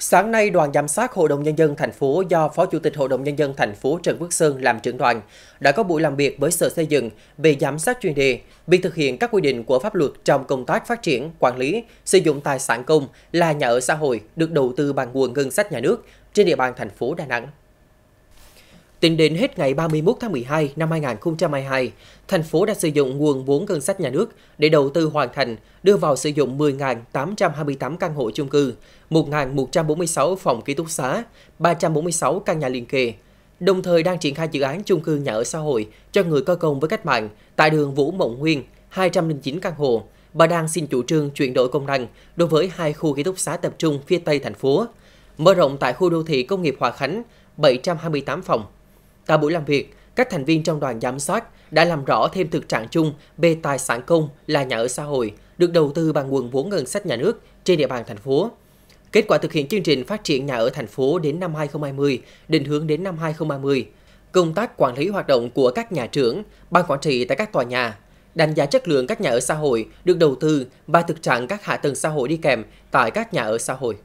Sáng nay, đoàn giám sát Hội đồng Nhân dân thành phố do Phó Chủ tịch Hội đồng Nhân dân thành phố Trần Quốc Sơn làm trưởng đoàn đã có buổi làm việc với Sở Xây dựng về giám sát chuyên đề, việc thực hiện các quy định của pháp luật trong công tác phát triển, quản lý, sử dụng tài sản công là nhà ở xã hội được đầu tư bằng nguồn ngân sách nhà nước trên địa bàn thành phố Đà Nẵng. Tính đến hết ngày 31 tháng 12 năm 2022, thành phố đã sử dụng nguồn vốn ngân sách nhà nước để đầu tư hoàn thành, đưa vào sử dụng 10.828 căn hộ chung cư, 1.146 phòng ký túc xá, 346 căn nhà liền kề. Đồng thời đang triển khai dự án chung cư nhà ở xã hội cho người có công với cách mạng tại đường Vũ Mộng Nguyên, 209 căn hộ, và đang xin chủ trương chuyển đổi công năng đối với hai khu ký túc xá tập trung phía Tây thành phố, mở rộng tại khu đô thị công nghiệp Hòa Khánh, 728 phòng, Tại buổi làm việc, các thành viên trong đoàn giám sát đã làm rõ thêm thực trạng chung về tài sản công là nhà ở xã hội được đầu tư bằng nguồn vốn ngân sách nhà nước trên địa bàn thành phố. Kết quả thực hiện chương trình phát triển nhà ở thành phố đến năm 2020, định hướng đến năm 2030, công tác quản lý hoạt động của các nhà trưởng, ban quản trị tại các tòa nhà, đánh giá chất lượng các nhà ở xã hội được đầu tư và thực trạng các hạ tầng xã hội đi kèm tại các nhà ở xã hội.